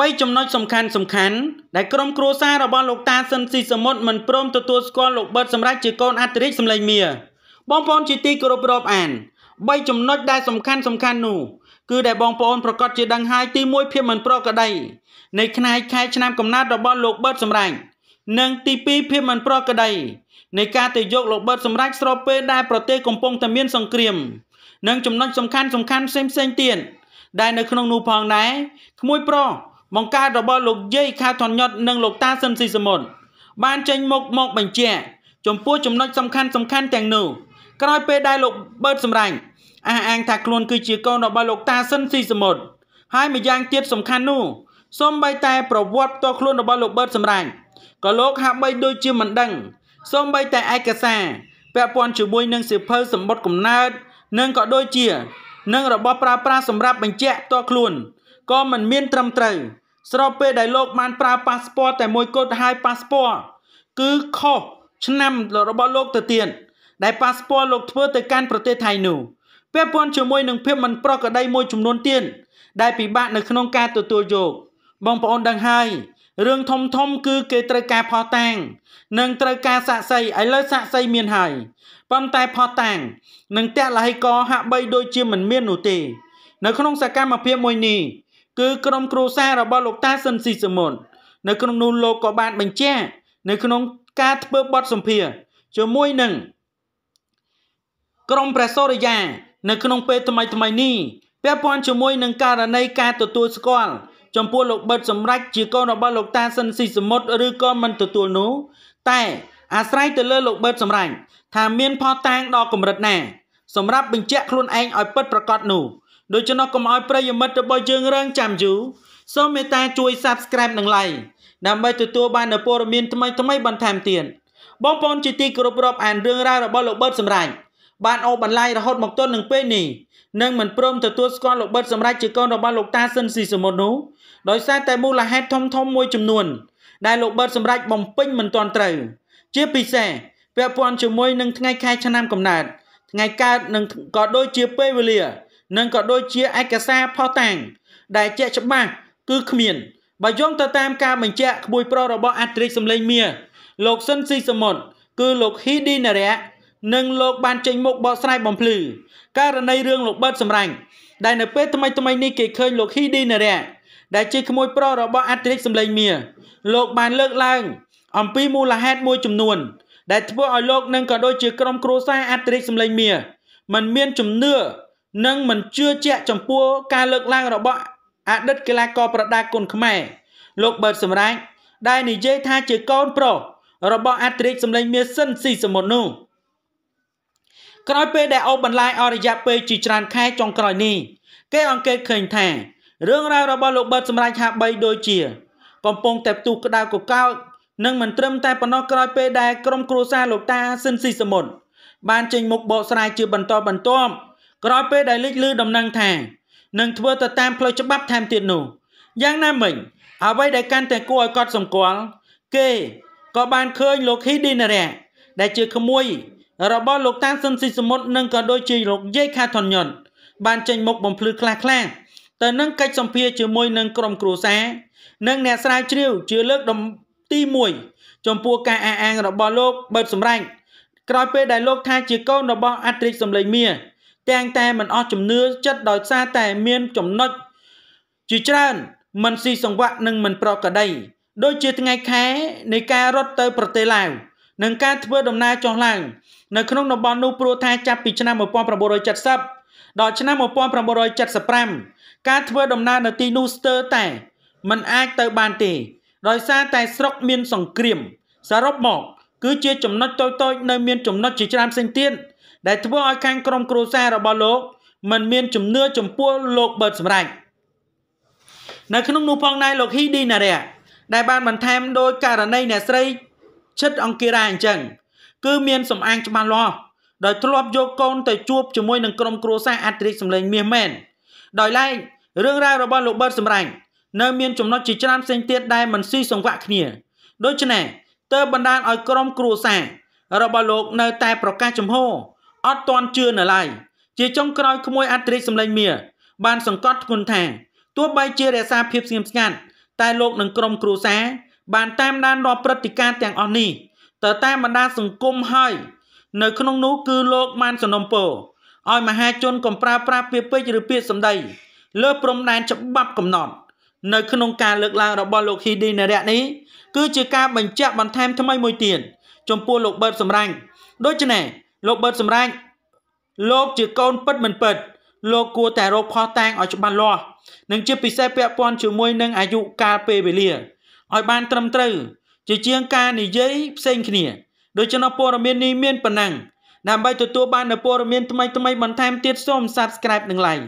3ចំណុចសំខាន់សំខាន់ដែលក្រុមគ្រួសាររបស់លោកតាស៊ិនស៊ីសមុទ្រមិនព្រមទទួលស្គាល់លោកបឺតសម្រាប់ជាកូនអន្តរិកសម្លេងមារបងប្អូនជាទីគោរពរាប់អាន3ចំណុចដែលសំខាន់សំខាន់នោះគឺដែលបងប្អូនប្រកាសជាដឹងហើយទី1ភាពមិនប្រក្រតីនៃខ្នាយខែឆ្នាំកំណត់របស់លោកបឺតសម្រាប់និងទី2ភាពមិនប្រក្រតីនៃការទៅយកលោកបឺតសម្រាប់ស្របពេលដែលប្រទេសកំពុងតែមានសង្គ្រាមនិងចំណុចសំខាន់សំខាន់ផ្សេងផ្សេងទៀតដែលនៅក្នុងនោះផងដែរក្មួយប្រុសបង្កើតរបស់លោកយាយខាថនញត់និងលោកតាស៊ិនស៊ីសមុទ្របានចេញមុខមក បញ្ជាក់ចំពោះចំណុច សំខាន់សំខាន់ទាំងនោះក្រោយពេលដែលលោកបឺតសម្រាញ់អះអាងថាខ្លួនគឺជាកូនរបស់លោកតាស៊ិនស៊ីសមុទ្រហើយម្យ៉ាងទៀតសំខាន់នោះសូម្បីតែប្រវត្តិផ្ទាល់ខ្លួនរបស់លោកបឺតសម្រាញ់ក៏លោកហាក់បីដូចជាមិនដឹងសូម្បីតែឯកសារពាក់ព័ន្ធជាមួយនឹងសិភៅសម្បត្តិកំណើតនិងក៏ដូចជានឹងរបស់ប្រើប្រាស់សម្រាប់បញ្ជាក់ផ្ទាល់ខ្លួនក៏មិនមានត្រឹមត្រូវស្របពេលដែលលោកបានប្រើប៉ាសពតតែមួយគត់ហើយប៉ាសពតគឺខុសឆ្នាំរបស់លោកទៅទៀតដែលប៉ាសពតលោកធ្វើទៅកាន់ប្រទេសថៃនោះពាក់ព័ន្ធជាមួយនឹងភាពមិនប្រក្រតីមួយចំនួនទៀតដែលពិបាកនៅក្នុងការទទួលយកបងប្អូនដឹងហើយរឿងធំធំគឺគេត្រូវការផោះតាំងនិងត្រូវការសាក់សីឥឡូវសាក់សីមានហើយប៉ុន្តែផោះតាំងនិងតលហិកហាក់បីដូចជាមិនមាននោះទេ នៅក្នុងសកម្មភាពមួយនេះគឺក្រុមគ្រួសាររបស់លោកតាស៊ិនស៊ីសមុននៅក្នុងនោះលោកក៏បានបញ្ជាក់នៅក្នុងការធ្វើបទសម្ភាសជាមួយនឹងក្រុមព្រះសូរិយានៅ ក្នុងពេលថ្មីថ្មីនេះពាក់ព័ន្ធជាមួយនឹងករណីការទទួលស្គាល់ចំពោះលោកបិទសម្រេចជាកូនរបស់លោកតាស៊ិនស៊ីសមុទ្រឬក៏មិនទទួលនោះតែ អាស្រ័យទៅលើលោកបិទសម្រេចថាមានផតតាងដល់កម្រិតណា សម្រាប់បញ្ជាក់ខ្លួនឯងឲ្យពិតប្រាកដនោះដូច្នោះកុំឲ្យប្រិយមិត្តរបស់យើងរងចាំយូរសូមមេត្តាជួយ Subscribe និង Like ដើម្បីទទួលបាននូវព័ត៌មានថ្មីៗបន្ថែមទៀតបងប្អូនជាទីគោរពរាប់អានរឿងរ៉ាវរបស់លោកបឺតសម្រាប់បានអូបន្លាយរហូតមកទល់នឹងពេលនេះនឹងមិនព្រមទទួលស្គាល់លោកបឺតសម្រាប់ជាកូនរបស់លោកតាស៊ិនស៊ីសមុទ្រនោះដោយសារតែមូលហេតុធំធំមួយចំនួនដែលលោកបឺតសម្រាប់បំពេញមិនទាន់ត្រូវជាពិសេសពាក់ព័ន្ធជាមួយនឹងថ្ងៃខែឆ្នាំកំណើតថ្ងៃកើតនិងក៏ដូចជាពេលវេលានិងក៏ដូចជាឯកសារផុសតាងដែលជាក់ច្បាស់គឺគ្មានបើយោងទៅតាមការបញ្ជាក់ក្បួយប្រុសរបស់អត្រិកសម្លេងមាលោកស៊ិនស៊ីសមុទ្រគឺលោកហ៊ីឌីណារ៉ានិងលោកបានចេញមុខបកស្រាយបំភ្លឺករណីរឿងលោកបឺតសម្រាញ់ដែលនៅពេលថ្មីថ្មីនេះគេឃើញលោកហ៊ីឌីណារ៉ាដែលជាក្មួយប្រុសរបស់អត្រិកសម្លេងមាលោកបានលើកឡើង អំពីមូលហេតុមួយចំនួនដែលធ្វើឲ្យលោកនិងក៏ដូចជាក្រុមគ្រួសារអត្រិកសម្លេងមាមិនមានជំនឿនិងមិនជឿជាក់ចំពោះការលើកឡើងរបស់អតីតកីឡាករ ប្រដាល់គុនខ្មែរលោកបឺតសម្រាច់ដែលនិយាយថាជាកូនប្រុសរបស់អត្រីកសម្លេង មាសសិនស៊ីសមុទ្រនោះក្រោយពេលដែលអូបន្លាយ អរិយាពេលជាច្រើន ខែចុងក្រោយនេះគេអង្កេតឃើញ ថារឿងរ៉ាវរបស់លោកបឺតសម្រាប់ហាបីដូចជា កំពុងតែផ្ទុះក្តៅកកោកនិងមិនត្រឹមតែប៉ុណ្ណោះក្រោយពេលដែលក្រុមគ្រួសារលោកតាស៊ិនស៊ីសមុទ្របានចេញមុខបកស្រាយជាបន្តបន្ទាប់ក្រោយពេលដែលលេចឮដំណឹងថានឹងធ្វើទៅតាមផ្លូវច្បាប់ថែមទៀតនោះយ៉ាងណាមិញអ្វីដែលកាន់តែគួរឲ្យកត់សម្គាល់គេក៏បានឃើញលោកហ៊ីឌីណារ៉ាដែលជាក្មួយរបស់លោកតាស៊ុនស៊ីសមុទ្រនិងក៏ដូចជាលោកយាយខាថនញុនបានចេញមុខបំភ្លឺខ្លះខ្លះទៅនឹងកិច្ចសម្ភារជាមួយនឹងក្រុមគ្រួសារនិងអ្នកស្រាវជ្រាវជាលើកដំទី1ចំពោះការអះអាងរបស់លោកបឺតសម្រាញ់ក្រោយពេលដែលលោកថាជាកូនរបស់អត្រិចសំលេងមារទាំងតែមិនអស់ជំនឿចិត្តដោយសារតែមានចំណុចជាច្រើនមិនស៊ីសង្វាក់និងមិនប្រក្រតីដូចជាថ្ងៃខែនៃការរត់ទៅប្រទេសឡាវនិងការធ្វើដំណើរចុះឡើងនៅក្នុងតំបន់នោះព្រោះថាចាប់ពីឆ្នាំ1970ដល់ឆ្នាំ1975ការធ្វើដំណើរនៅទីនោះស្ទើរតែมันអាចទៅបានទេដោយសារតែស្រុកមានសង្គ្រាម សរុបមកគឺជាចំណុចតូចៗនៅមានចំណុចជាច្រើនផ្សេងទៀតដែលធ្វើឲ្យខាងក្រុមគ្រួសាររបស់លោកមិនមានជំនឿចំពោះលោកបឺតសម្រេចនៅក្នុងនោះផងដែរលោកហ៊ីឌីណារ៉ាដែលបានបន្ថែមដោយករណីអ្នកស្រីឈិតអង្គិរាអញ្ចឹងគឺមានសំអាងច្បាស់លាស់ដោយ ធ្លាប់យកកូនទៅ ជួបជាមួយនឹងក្រុមគ្រួសារអត្រិកសម្លេងមាសមែនដោយឡែករឿងរ៉ាវរបស់លោកបឺតសម្រាញ់នៅមានចំណុចជាច្រើនផ្សេងទៀតដែលមិនស៊ីសង្វាក់គ្នា ដូច្នេះទើបបណ្ដាលឲ្យក្រុម គ្រួសាររបស់លោក នៅ តែប្រកាសចំហអត់ទាន់ជឿនៅឡើយជាចុងក្រោយក្មួយអត្រិកសម្លេងមាបានសង្កត់ធ្ងន់ថាទោះបីជារក្សាភាពស្ងៀមស្ងាត់តែលោកនិងក្រុមគ្រួសារបានតាមដានរាល់ព្រឹត្តិការណ៍ទាំងអស់នេះតើតាមបណ្ដាសង្គមហើយ នៅក្នុងនោះគឺលោកបានសំណពរឲ្យមហាជនកំប្រើប្រាស់ពាក្យពេចន៍ឬពាក្យសម្ដីលើព្រំដែនច្បាប់កំណត់នៅក្នុងការលើកឡើងរបស់លោកហ៊ីឌីនារៈនេះគឺជាការបញ្ជាក់បន្ថែមថ្មីមួយទៀតចំពោះលោកបឺតសម្រាញ់ដូច្នេះលោកបឺតសម្រេចលោកជាកូនពិតមិនពិតលោកគួរតែរកផោះតាំងឲ្យច្បាស់លាស់និងជាពិសេសពាក់ព័ន្ធជាមួយនឹងអាយុកាលពេលវេលាឲ្យបានត្រឹមត្រូវជាជាងការនិយាយផ្សេងគ្នាដូច្នោះព័ត៌មាននេះមានប៉ុណ្ណឹងដើម្បីទទួលបាននូវព័ត៌មានថ្មីៗបន្ថែមទៀតសូម Subscribe និង Like